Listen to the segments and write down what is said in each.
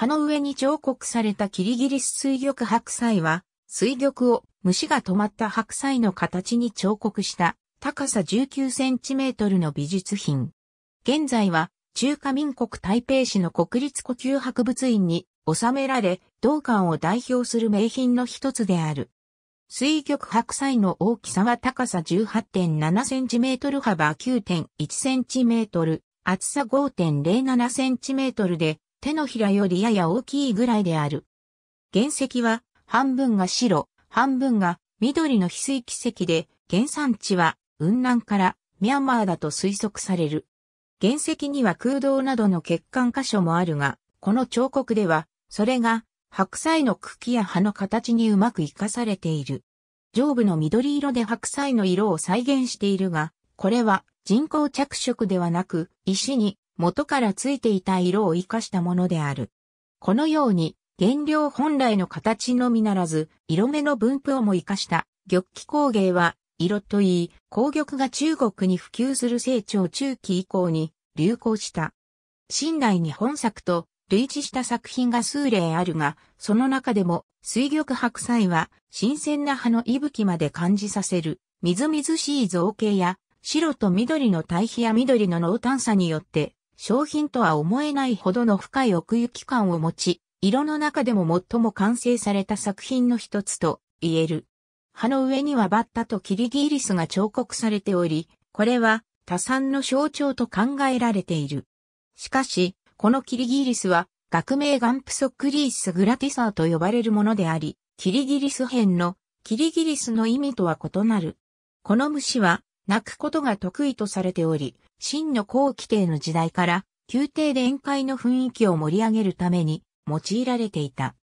葉の上に彫刻されたキリギリス水玉白菜は、水玉を虫が止まった白菜の形に彫刻した高さ19センチメートルの美術品。現在は中華民国台北市の国立呼吸博物院に収められ、道館を代表する名品の一つである。水玉白菜の大きさは高さ18.7センチメートル幅9.1センチメートル、厚さ5.07センチメートルで、手のひらよりやや大きいぐらいである。原石は半分が白、半分が緑の翡翠奇跡で、原産地は雲南からミャンマーだと推測される。原石には空洞などの欠陥箇所もあるが、この彫刻では、それが白菜の茎や葉の形にうまく活かされている。上部の緑色で白菜の色を再現しているが、これは人工着色ではなく、石に元からついていた色を活かしたものである。このように、原料本来の形のみならず、色目の分布をも活かした玉器工芸は、色といい、紅玉が中国に普及する成長中期以降に流行した。信頼に本作と類似した作品が数例あるが、その中でも水玉白菜は新鮮な葉の息吹まで感じさせる、みずみずしい造形や、白と緑の対比や緑の濃淡さによって商品とは思えないほどの深い奥行き感を持ち、色の中でも最も完成された作品の一つと言える。葉の上にはバッタとキリギリスが彫刻されており、これは多産の象徴と考えられている。しかし、このキリギリスは学名ガンプソクリースグラティサーと呼ばれるものであり、キリギリス編のキリギリスの意味とは異なる。この虫は泣くことが得意とされており、真の後期帝の時代から、宮廷で宴会の雰囲気を盛り上げるために用いられていた。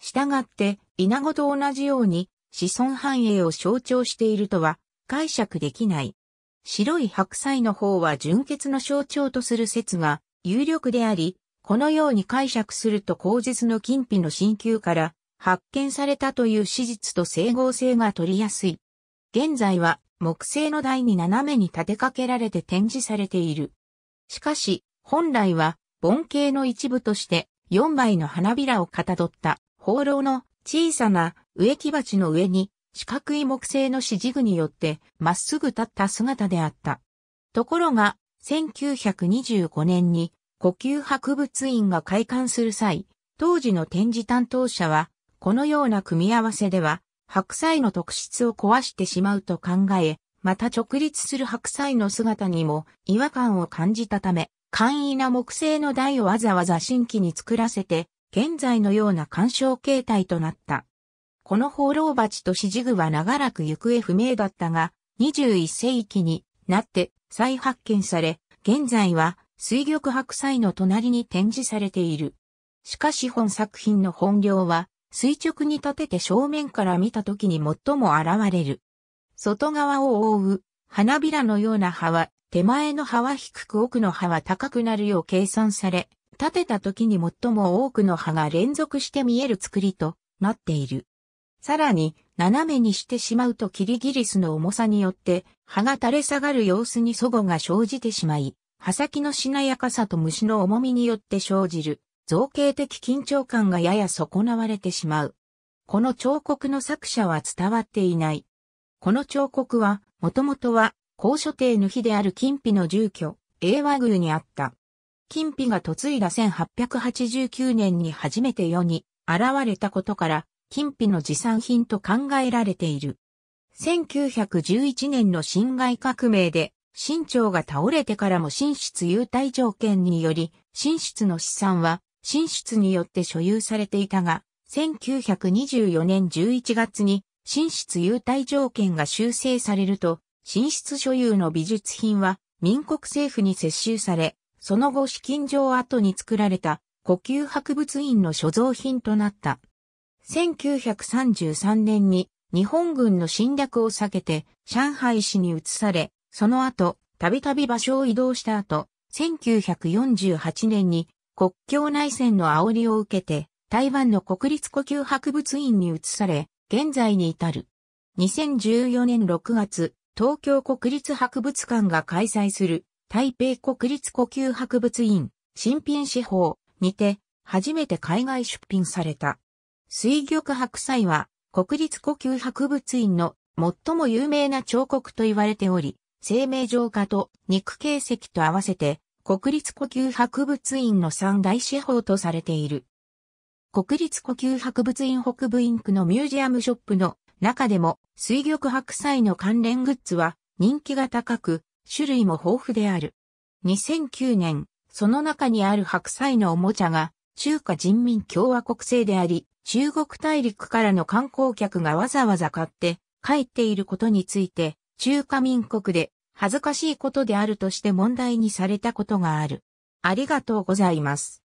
したがって、稲子と同じように子孫繁栄を象徴しているとは解釈できない。白い白菜の方は純血の象徴とする説が有力であり、このように解釈すると口実の金品の進旧から発見されたという史実と整合性が取りやすい。現在は木製の台に斜めに立てかけられて展示されている。しかし、本来は、盆景の一部として、4枚の花びらをかたどった、放浪の小さな植木鉢の上に、四角い木製の支持具によって、まっすぐ立った姿であった。ところが、1925年に、呼吸博物院が開館する際、当時の展示担当者は、このような組み合わせでは、白菜の特質を壊してしまうと考え、また直立する白菜の姿にも違和感を感じたため、簡易な木製の台をわざわざ新規に作らせて、現在のような干渉形態となった。この放浪鉢とシジ具は長らく行方不明だったが、21世紀になって再発見され、現在は水玉白菜の隣に展示されている。しかし本作品の本領は垂直に立てて正面から見た時に最も現れる。外側を覆う花びらのような葉は、手前の葉は低く奥の葉は高くなるよう計算され、立てた時に最も多くの葉が連続して見える作りとなっている。さらに、斜めにしてしまうとキリギリスの重さによって葉が垂れ下がる様子に祖母が生じてしまい、葉先のしなやかさと虫の重みによって生じる造形的緊張感がやや損なわれてしまう。この彫刻の作者は伝わっていない。この彫刻は、もともとは、高所定の日である金比の住居、英和宮にあった。金比が嫁いだ1889年に初めて世に現れたことから、金比の持参品と考えられている。1911年の侵害革命で、新朝が倒れてからも新室優待条件により、新室の資産は進出によって所有されていたが、1924年11月に、進出優待条件が修正されると、進出所有の美術品は民国政府に接収され、その後資金上後に作られた呼吸博物院の所蔵品となった。1933年に日本軍の侵略を避けて上海市に移され、その後、たびたび場所を移動した後、1948年に国境内戦の煽りを受けて、台湾の国立呼吸博物院に移され、現在に至る。2014年6月、東京国立博物館が開催する台北国立呼吸博物院新品司法にて初めて海外出品された。水玉白菜は国立呼吸博物院の最も有名な彫刻と言われており、生命浄化と肉形石と合わせて国立呼吸博物院の三大司法とされている。国立呼吸博物院北部インクのミュージアムショップの中でも水玉白菜の関連グッズは人気が高く、種類も豊富である。2009年、その中にある白菜のおもちゃが中華人民共和国製であり、中国大陸からの観光客がわざわざ買って帰っていることについて、中華民国で恥ずかしいことであるとして問題にされたことがある。ありがとうございます。